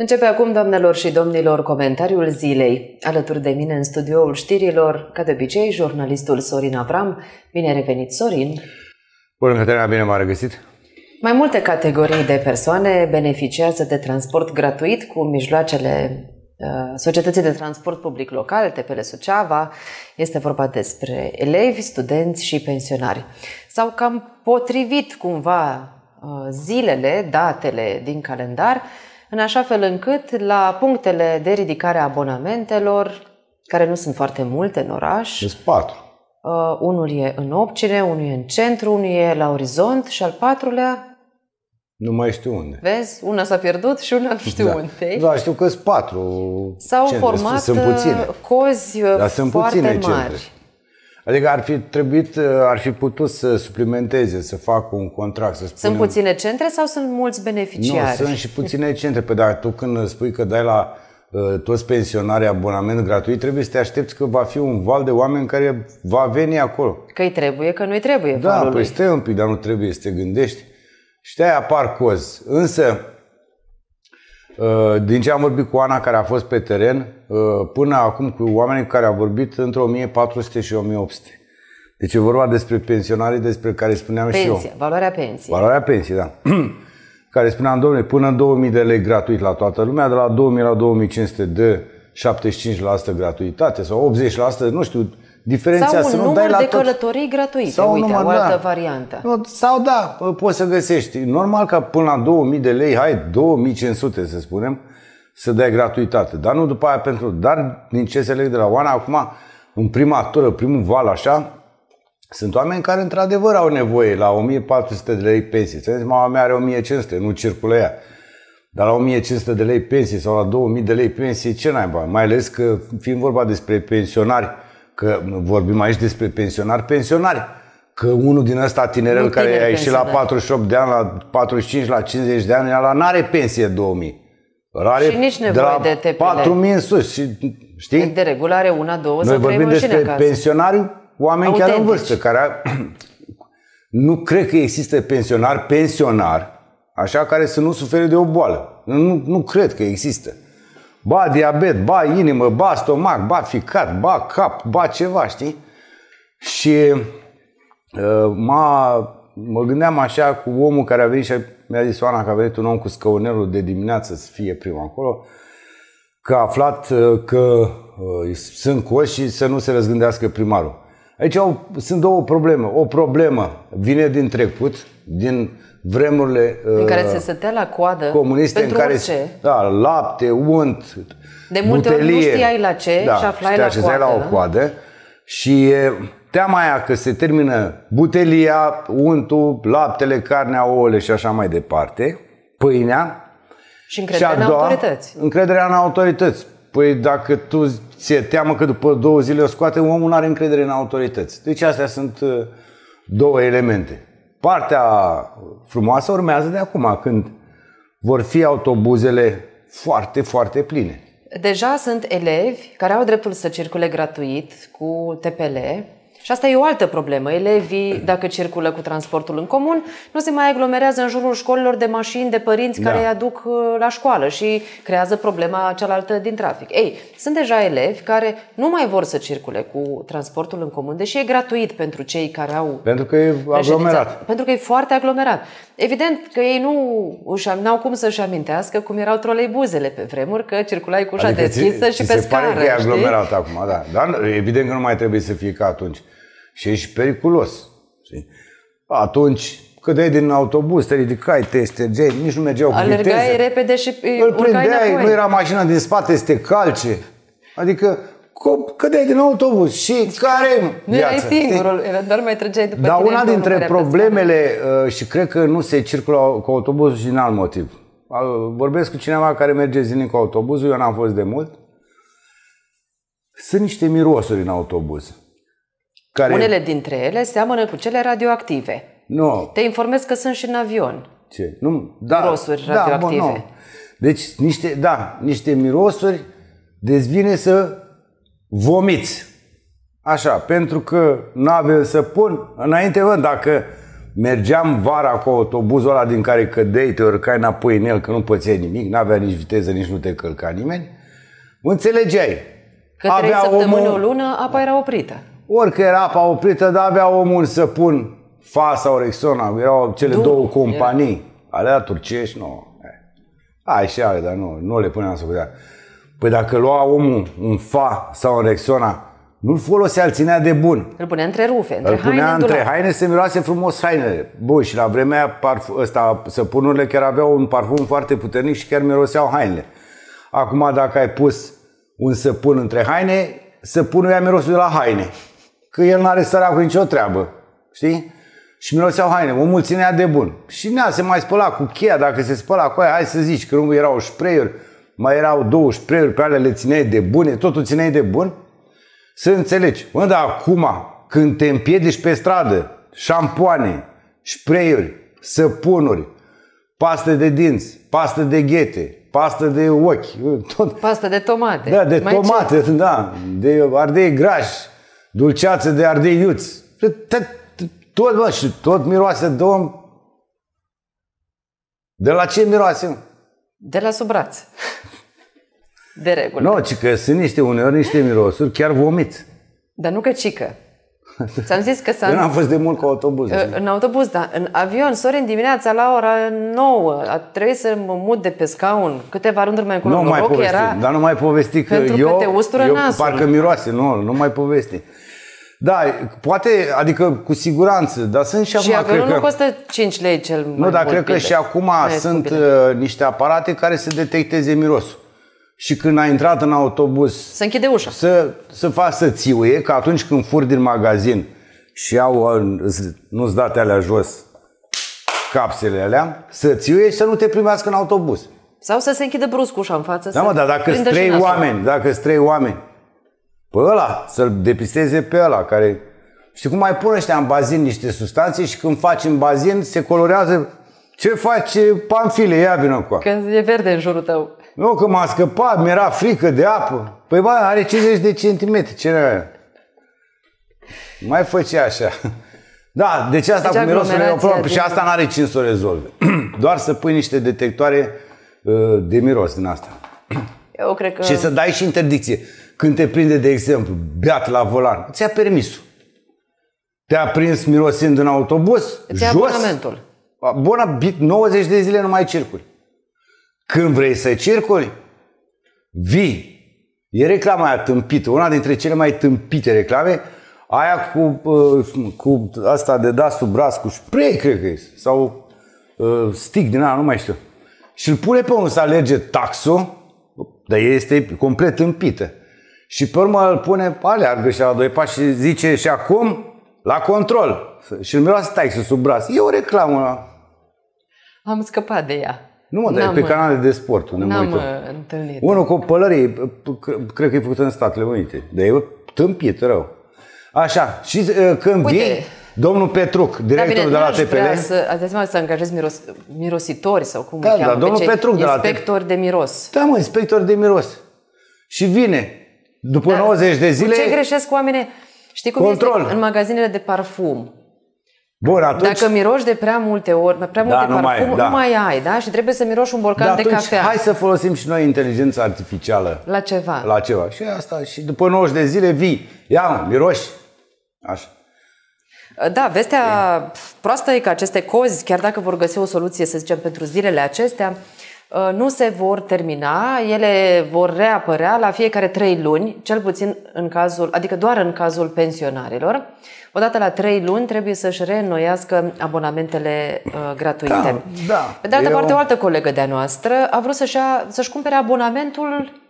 Începe acum, doamnelor și domnilor, comentariul zilei. Alături de mine în studioul știrilor, ca de obicei, jurnalistul Sorin Avram. Bine revenit, Sorin! Bună, Caterina, bine m-a regăsit! Mai multe categorii de persoane beneficiază de transport gratuit cu mijloacele uh, societății de transport public local, TPL Suceava, este vorba despre elevi, studenți și pensionari. S-au cam potrivit cumva uh, zilele, datele din calendar, în așa fel încât la punctele de ridicare a abonamentelor, care nu sunt foarte multe în oraș. Sunt patru. Uh, unul e în Opcine, unul e în centru, unul e la Orizont și al patrulea nu mai știu unde. Vezi? Una s-a pierdut și una nu știu da. unde. Da, știu că sunt patru. S-au format sunt puține. Uh, cozi uh, Dar sunt foarte puține mari. Centre. Adică ar fi trebuit, uh, ar fi putut să suplimenteze, să facă un contract. Să spunem... Sunt puține centre sau sunt mulți beneficiari? Nu, sunt și puține centre. Pe păi dar tu când spui că dai la uh, toți pensionarii abonament gratuit, trebuie să te aștepți că va fi un val de oameni care va veni acolo. că îi trebuie, că nu-i trebuie. Da, păi stai un pic, dar nu trebuie să te gândești. Și de-aia apar cozi. Însă, Uh, din ce am vorbit cu Ana, care a fost pe teren, uh, până acum cu oamenii cu care a vorbit, între 1400 și 1800. Deci e vorba despre pensionarii despre care spuneam Pensia, și eu. Valoarea pensiei. Valoarea pensiei, da. care spuneam, domnule, până 2000 de lei gratuit la toată lumea, de la 2000 la 2500 de 75% gratuitate sau 80%, nu știu, Diferența sau un să nu număr dai la de tot... călătorii gratuite, sau uite, număr, o altă da. variantă. Nu, sau da, poți să găsești. Normal ca până la 2000 de lei, hai, 2500 să spunem, să dai gratuitate. Dar nu după aia pentru... Dar din ce se leg de la Oana, acum, în prima tură, primul val așa, sunt oameni care într-adevăr au nevoie la 1400 de lei pensie. Să mama mea are 1500, nu circulă ea. Dar la 1500 de lei pensie sau la 2000 de lei pensie, ce naiba? Mai ales că fiind vorba despre pensionari, Că vorbim aici despre pensionari, pensionari. Că unul din ăsta tinerel care a ieșit la 48 de ani, la 45, la 50 de ani, ăla n-are pensie 2000. Are și nici nevoie de, de TPL. 4000 în sus. Și, știi? De regulă are una, două, Noi vorbim despre pensionari, oameni Autentici. chiar în vârstă, care a... nu cred că există pensionar, pensionar, așa, care să nu sufere de o boală. Nu, nu cred că există ba diabet, ba inimă, ba stomac, ba ficat, ba cap, ba ceva, știi? Și uh, m-a, mă gândeam așa cu omul care a venit și mi-a zis Oana că a venit un om cu scăunelul de dimineață să fie primul acolo, că a aflat uh, că uh, sunt coși și să nu se răzgândească primarul. Aici au, sunt două probleme. O problemă vine din trecut, din vremurile în care uh, se stătea la coadă comuniste pentru în care orice. da, lapte, unt, de multe butelie, ori nu știai la ce da, și aflai la coadă. la o coadă și teama aia că se termină butelia, untul, laptele, carnea, ouăle și așa mai departe, pâinea. Și încrederea și a doua, în autorități. Încrederea în autorități. Păi dacă tu ți-e teamă că după două zile o scoate, omul nu are încredere în autorități. Deci astea sunt uh, două elemente. Partea frumoasă urmează de acum, când vor fi autobuzele foarte, foarte pline. Deja sunt elevi care au dreptul să circule gratuit cu TPL, și asta e o altă problemă. Elevii, dacă circulă cu transportul în comun, nu se mai aglomerează în jurul școlilor de mașini, de părinți da. care îi aduc uh, la școală și creează problema cealaltă din trafic. Ei, sunt deja elevi care nu mai vor să circule cu transportul în comun, deși e gratuit pentru cei care au. Pentru că e aglomerat. Pentru că e foarte aglomerat. Evident că ei nu au cum să-și amintească cum erau troleibuzele pe vremuri, că circulai cu ușa adică deschisă ți, și ți pe se scară. Pare că e aglomerat știi? acum, da. Dar evident că nu mai trebuie să fie ca atunci și ești periculos. Știi? Atunci cădeai din autobuz, te ridicai, te ștergeai, nici nu mergeau Alergai cu viteză. Alergai repede și Îl prindeai, nu era mașina din spate este calce. Adică cădeai din autobuz și care Nu viața, erai singurul, doar mai trăgeai după Dar tine una dintre problemele, uh, și cred că nu se circulă cu autobuzul și din alt motiv. Vorbesc cu cineva care merge zilnic cu autobuzul, eu n-am fost de mult. Sunt niște mirosuri în autobuz. Care... Unele dintre ele seamănă cu cele radioactive. Nu. Te informez că sunt și în avion. Ce? Nu, da. Mirosuri da, radioactive. Bă, nu. Deci, niște, da, niște mirosuri dezvine să vomiți. Așa, pentru că avem să pun, înainte vă, dacă mergeam vara cu autobuzul ăla din care cădeai, te urcai înapoi în el, că nu pățeai nimic, nu avea nici viteză, nici nu te călca nimeni, înțelegeai. Că trei săptămâni, omul... o lună, apa era oprită. Orică era apa oprită, dar avea omul să pun FA sau Rexona, erau cele du, două companii. Era. Alea turcești, nu. Eh. ale, dar nu, nu le puneam să putea. Păi dacă lua omul un FA sau un Rexona, nu-l folosea, îl ținea de bun. Îl punea între rufe, între îl punea haine, între haine, se miroase frumos hainele. Bun, și la vremea aia, parf- ăsta, săpunurile chiar aveau un parfum foarte puternic și chiar miroseau hainele. Acum, dacă ai pus un săpun între haine, săpunul ia mirosul de la haine. Că el nu are cu nicio treabă. Știi? Și miroseau haine, omul ținea de bun. Și nea, se mai spăla cu cheia, dacă se spăla cu aia, hai să zici, că nu erau spray mai erau două spray pe alea le țineai de bune, totul țineai de bun. Să înțelegi, mă, dar acum, când te împiedici pe stradă, șampoane, spray-uri, săpunuri, pastă de dinți, pastă de ghete, pastă de ochi, tot. Pastă de tomate. Da, de mai tomate, ce? da, de ardei grași, dulceață de ardei iuți. Tot, bă, și tot miroase de om. De la ce miroase? De la sub braț. De regulă. Nu, no, ci că sunt niște uneori niște mirosuri, chiar vomiți. Dar nu că cică. Ți-am zis că s-a... Eu n-am fost de mult cu autobuz. În autobuz, da. În avion, sori în dimineața la ora 9, a trebuit să mă mut de pe scaun câteva rânduri mai încolo. Nu mai povesti, era... dar nu mai povesti că Pentru eu, că te ustură eu nasul. parcă miroase, nu, nu mai povesti. Da, poate, adică cu siguranță, dar sunt și, și acum... Și avionul nu costă 5 lei cel mai Nu, dar cred că și acum sunt uh, niște aparate care să detecteze mirosul și când a intrat în autobuz să închide ușa. Să, să facă să țiuie, că atunci când fur din magazin și au, uh, nu-ți date alea jos capsele alea, să țiuie și să nu te primească în autobuz. Sau să se închidă brusc ușa în față. Da, mă, dar dacă sunt trei oameni, dacă sunt trei oameni, pe ăla, să-l depisteze pe ăla care... Știi cum mai pun ăștia în bazin niște substanțe și când faci în bazin se colorează ce faci, panfile, ia vină cu Că e verde în jurul tău. Nu, că m-a scăpat, mi-era frică de apă. Păi bă, are 50 de centimetri, ce era? Mai făcea așa. Da, deci asta deci cu mirosul e o problemă și asta n-are cine să o rezolve. Doar să pui niște detectoare uh, de miros din asta. Eu cred că... Și să dai și interdicție. Când te prinde, de exemplu, beat la volan, ți-a permisul. Te-a prins mirosind în autobuz, Ți-a jos. abonamentul. Bona, 90 de zile nu mai circuli. Când vrei să circuli, vii. E reclama aia tâmpită, una dintre cele mai tâmpite reclame, aia cu, uh, cu asta de da sub braț, cu spray, cred că e, sau uh, stick din ala, nu mai știu. Și îl pune pe unul să alerge taxul, dar este complet tâmpită. Și pe urmă îl pune, aleargă și la doi pași și zice, și acum, la control. Și îl miroase taxul sub braț. E o reclamă. Am scăpat de ea. Nu mă, dar pe canale de sport nu mă întâlnit. Unul cu pălării, cred că e făcut în Statele Unite. Dar e tâmpit rău. Așa, și uh, când Uite, vii, domnul Petruc, da, directorul da, bine, de la TPL. Să, ați seama să angajezi miros, mirositori sau cum da, îi da, cheamă, da, domnul Petruc de la Inspector de miros. Da, mă, inspector de miros. Și vine, după da, 90 de zile... Cu ce greșesc oamenii? Știi cum control. este în magazinele de parfum? Bun, atunci... Dacă miroși de prea multe ori, prea da, multe da, parfum, nu, mai, da. nu mai ai, da? Și trebuie să miroși un borcan da, de cafea. hai să folosim și noi inteligența artificială. La ceva. La ceva. Și asta, și după 90 de zile vii. Ia, miroși. Așa. Da, vestea e. proastă e că aceste cozi, chiar dacă vor găsi o soluție, să zicem, pentru zilele acestea, Uh, nu se vor termina, ele vor reapărea la fiecare trei luni, cel puțin în cazul, adică doar în cazul pensionarilor. Odată la trei luni trebuie să-și reînnoiască abonamentele uh, gratuite. Da, da. Pe de altă parte, o altă colegă de-a noastră a vrut să-și, a, să-și cumpere abonamentul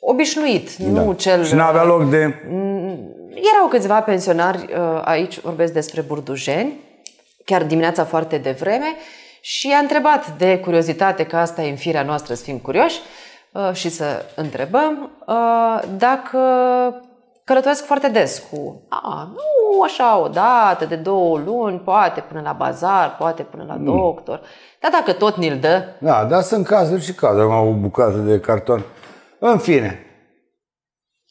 obișnuit, da. nu cel... Și n-avea loc de... Mm, erau câțiva pensionari, uh, aici vorbesc despre burdujeni, chiar dimineața foarte devreme, și a întrebat de curiozitate, că asta e în firea noastră să fim curioși uh, și să întrebăm, uh, dacă călătoresc foarte des cu, a, nu așa o dată, de două luni, poate până la bazar, poate până la nu. doctor, dar dacă tot ni-l dă. Da, dar sunt cazuri și cazuri, am avut bucată de carton. În fine,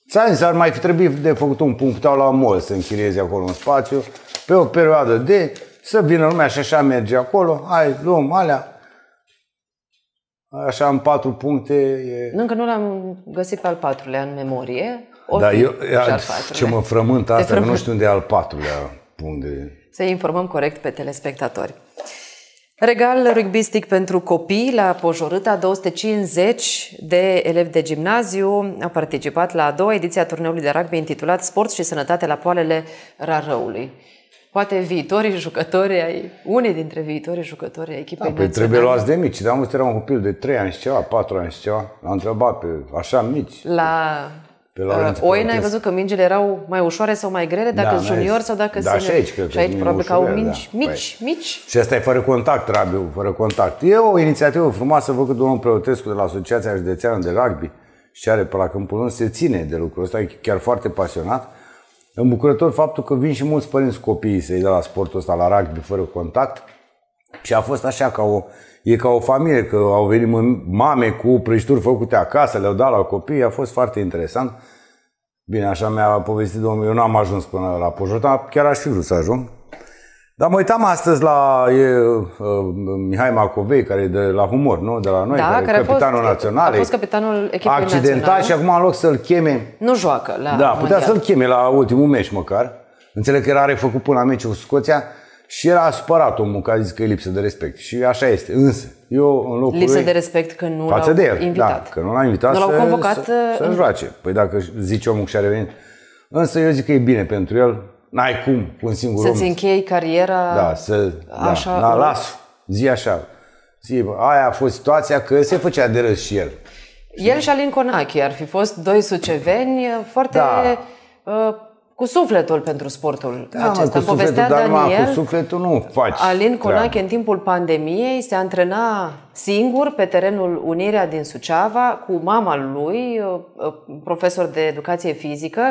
ți ar mai fi trebuit de făcut un punct la mol să închiriezi acolo un spațiu pe o perioadă de să vină lumea și așa merge acolo, hai, luăm alea, Așa, în patru puncte. E... Nu, încă nu l-am găsit pe al patrulea în memorie. Da, eu, ia, ce mă frământ asta, frământ. nu știu unde e al patrulea punct de... Să informăm corect pe telespectatori. Regal rugbistic pentru copii la Pojorâta, 250 de elevi de gimnaziu au participat la a doua ediție a turneului de rugby intitulat Sport și sănătate la poalele Rarăului poate viitorii jucători ai, unii dintre viitorii jucători ai da, echipei da, păi trebuie luați de mici. De da, amult era un copil de 3 ani și ceva, 4 ani și ceva. L-am întrebat pe așa mici. La pe la uh, n ai văzut că mingile erau mai ușoare sau mai grele, dacă da, junior sau dacă da, senior. Și aici, și aici probabil că au mingi da. mici, păi. mici. Și asta e fără contact, Rabiu, fără contact. E o inițiativă frumoasă făcută domnul Preotescu de la Asociația Județeană de Rugby și are pe la Câmpul se ține de lucrul ăsta, e chiar foarte pasionat îmbucurător faptul că vin și mulți părinți copiii să-i de la sportul ăsta, la rugby, fără contact. Și a fost așa ca o, e ca o familie, că au venit mame cu prăjituri făcute acasă, le-au dat la copii, a fost foarte interesant. Bine, așa mi-a povestit domnul, eu n-am ajuns până la Pojota, chiar aș fi vrut să ajung, dar mă uitam astăzi la e, uh, Mihai Macovei, care e de la Humor, nu? De la noi, da, care, care e capitanul fost, național. A fost capitanul echipei accidentat naționale. și acum în loc să-l cheme... Nu joacă la Da, putea mondial. să-l cheme la ultimul meci măcar. Înțeleg că era refăcut până la meciul cu Scoția și era supărat omul că a zis că e lipsă de respect. Și așa este. Însă, eu în locul Lipsă lui, de respect că nu față l-au de el, da, invitat. Da, că nu l-a invitat nu l-au convocat să, să, în... Uh, joace. Păi dacă zice omul și-a revenit. Însă eu zic că e bine pentru el n-ai cum cu un singur Să-ți om. Să-ți închei cariera da, să, da. așa? Da, La las, zi așa. Zi, aia a fost situația că se făcea de râs și el. El și Alin Conache ar fi fost doi suceveni foarte da. Uh, cu sufletul pentru sportul da, acesta. cu sufletul, dar, Daniel, cu sufletul nu faci. Alin Conache treabă. în timpul pandemiei se antrena singur pe terenul Unirea din Suceava cu mama lui, uh, uh, profesor de educație fizică,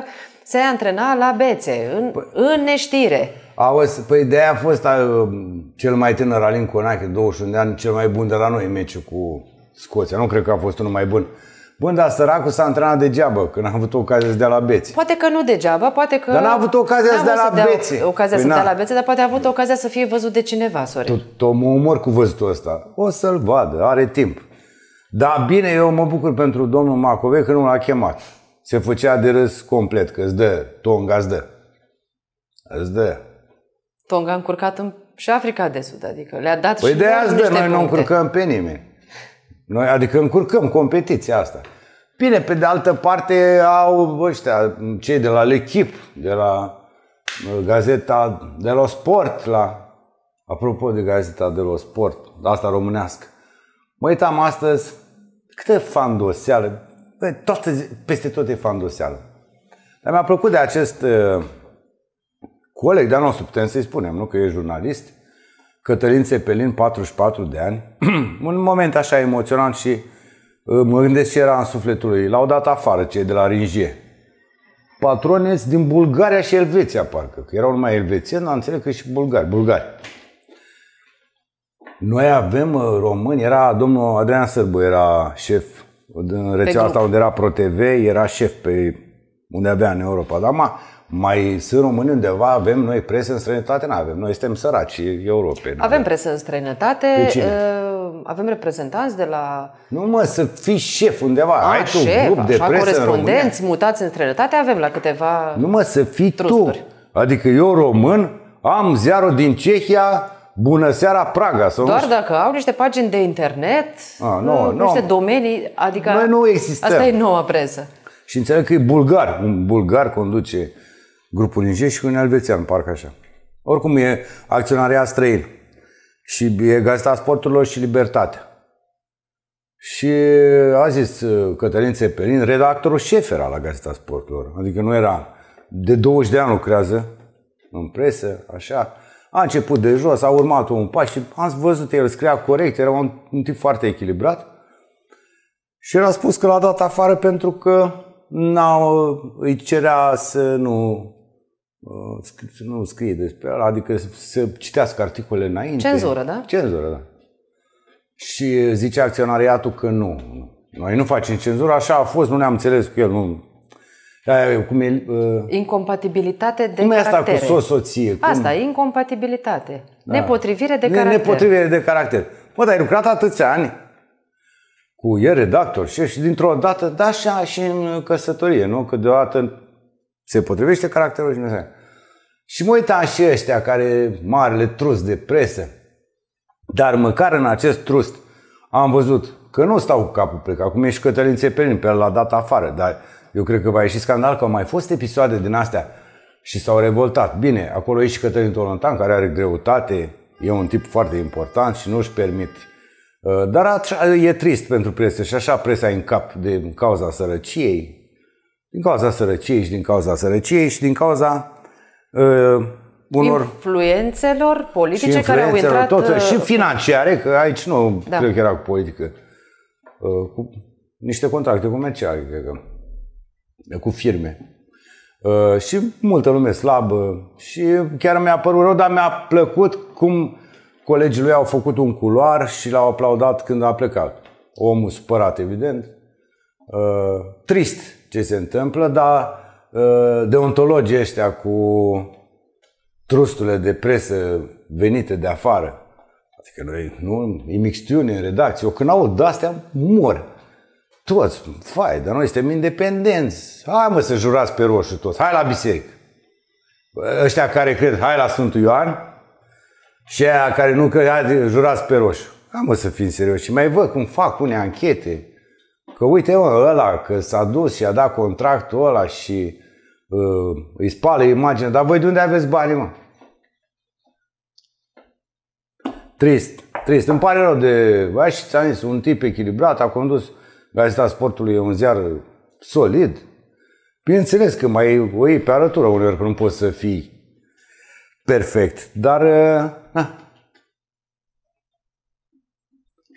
se antrena la bețe, în, păi, în neștire. Auzi, păi de aia a fost a, uh, cel mai tânăr Alin Conache, 21 de ani, cel mai bun de la noi meciul cu Scoția. Nu cred că a fost unul mai bun. Bun, dar săracul s-a antrenat degeaba, că n-a avut ocazia să dea la bețe. Poate că nu degeaba, poate că... Dar n-a avut ocazia să dea la dea bețe. Ocazia păi să dea la bețe, dar poate a avut ocazia să fie văzut de cineva, sore. Tot mă umor cu văzutul ăsta. O să-l vadă, are timp. Dar bine, eu mă bucur pentru domnul Macove că nu l-a chemat. Se făcea de râs complet, că îți dă, tonga îți dă. Îți dă. Tonga a încurcat în și Africa de Sud, adică le-a dat păi și de azi dă, noi nu încurcăm pe nimeni. Noi, adică încurcăm competiția asta. Bine, pe de altă parte au ăștia, cei de la L'Echip, de la uh, Gazeta de la Sport, la, apropo de Gazeta de la Sport, asta românească. Mă uitam astăzi, câte fandoseală, Bă, toată, peste tot e fandoseală. Dar mi-a plăcut de acest uh, coleg de-al nostru, putem să-i spunem, nu că e jurnalist, Cătălin Țepelin, 44 de ani, un moment așa emoționant și uh, mă gândesc ce era în sufletul lui. L-au dat afară cei de la Ringie. Patroneți din Bulgaria și Elveția, parcă, că erau numai elvețieni, dar înțeleg că și bulgari, bulgari. Noi avem uh, români, era domnul Adrian Sârbu, era șef în uh, rețeaua asta unde era ProTV, era șef pe unde avea în Europa. Dar ma, mai sunt români undeva, avem noi presă în străinătate? Nu avem, noi suntem săraci europeni. Avem presă în străinătate, uh, avem reprezentanți de la... Nu mă, să fii șef undeva, A, ai tu șef, grup de așa, presă corespondenți, în mutați în străinătate, avem la câteva Nu mă, să fii trusturi. tu, adică eu român, am ziarul din Cehia, Bună seara, Praga! Sau Doar nu dacă au niște pagini de internet, A, ah, nu, niște nu. domenii, adică Noi nu existăm. asta e noua presă. Și înțeleg că e bulgar. Un bulgar conduce grupul Niger și un alvețean, parcă așa. Oricum e acționarea străin. Și e gazda sporturilor și libertate. Și a zis uh, Cătălin Țepelin, redactorul șef era la Gazeta Sporturilor. Adică nu era... De 20 de ani lucrează în presă, așa. A început de jos, a urmat un pas și am văzut, el scria corect, era un, un tip foarte echilibrat. Și el a spus că l-a dat afară pentru că îi cerea să nu să uh, nu scrie despre el, adică să citească articole înainte. Cenzură, da? Cenzură, da. Și zice acționariatul că nu. Noi nu facem cenzură, așa a fost, nu ne-am înțeles cu el. Nu. Cum e, uh... Incompatibilitate de cum e asta cu soție? Cum... Asta, incompatibilitate. Da. Nepotrivire de caracter. Nepotrivire de caracter. Mă, dar ai lucrat atâția ani cu e redactor și, și dintr-o dată, da, așa și în căsătorie, nu? Că deodată se potrivește caracterul și nu se... Și mă uitam și ăștia care, marele trust de presă, dar măcar în acest trust am văzut că nu stau cu capul plecat. Acum e și Cătălin Țepelin, pe la dat afară, dar eu cred că va ieși scandal că au mai fost episoade din astea și s-au revoltat. Bine, acolo e și Cătălin Tolontan, care are greutate, e un tip foarte important și nu își permit Uh, dar e trist pentru presă și așa presa e în cap din cauza sărăciei, din cauza sărăciei și din cauza sărăciei și din cauza uh, unor... Influențelor politice influențelor, care au intrat... Tot, uh, și financiare, că aici nu da. cred că era cu politică. Uh, cu niște contracte comerciale, cred că, cu firme. Uh, și multă lume slabă și chiar mi-a părut rău, dar mi-a plăcut cum Colegii lui au făcut un culoar și l-au aplaudat când a plecat. Omul supărat, evident. Uh, trist ce se întâmplă, dar uh, deontologii ăștia cu trusturile de presă venite de afară, adică noi, nu, mixtiune în redacție, eu când aud de-astea, mor. Toți, fai, dar noi suntem independenți. Hai mă să jurați pe roșu toți, hai la biserică. Ăștia care cred, hai la Sfântul Ioan, și aia care nu, că hai, jurați pe roșu. Am mă să fim serios. Și mai văd cum fac une anchete. Că uite, mă, ăla, că s-a dus și a dat contractul ăla și uh, îi spală imaginea. Dar voi de unde aveți bani, mă? Trist, trist. Îmi pare rău de... Așa și ți-am zis, un tip echilibrat, a condus Gazeta Sportului, e un ziar solid. Bineînțeles că mai o iei pe arătură uneori, că nu poți să fii perfect. Dar na, uh,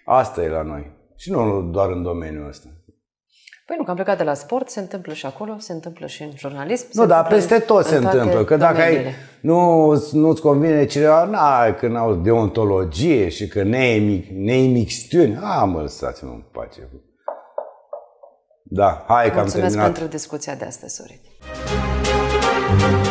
asta e la noi. Și nu doar în domeniul ăsta. Păi nu, că am plecat de la sport, se întâmplă și acolo, se întâmplă și în jurnalism. Nu, dar peste în, tot se întâmplă. Că dacă ai, nu, nu-ți convine cineva, na, când au deontologie și că neimic, neimixtiuni, a, mă, lăsați-mă în pace. Da, hai Mulțumesc că am terminat. Mulțumesc pentru discuția de astăzi, Sorin.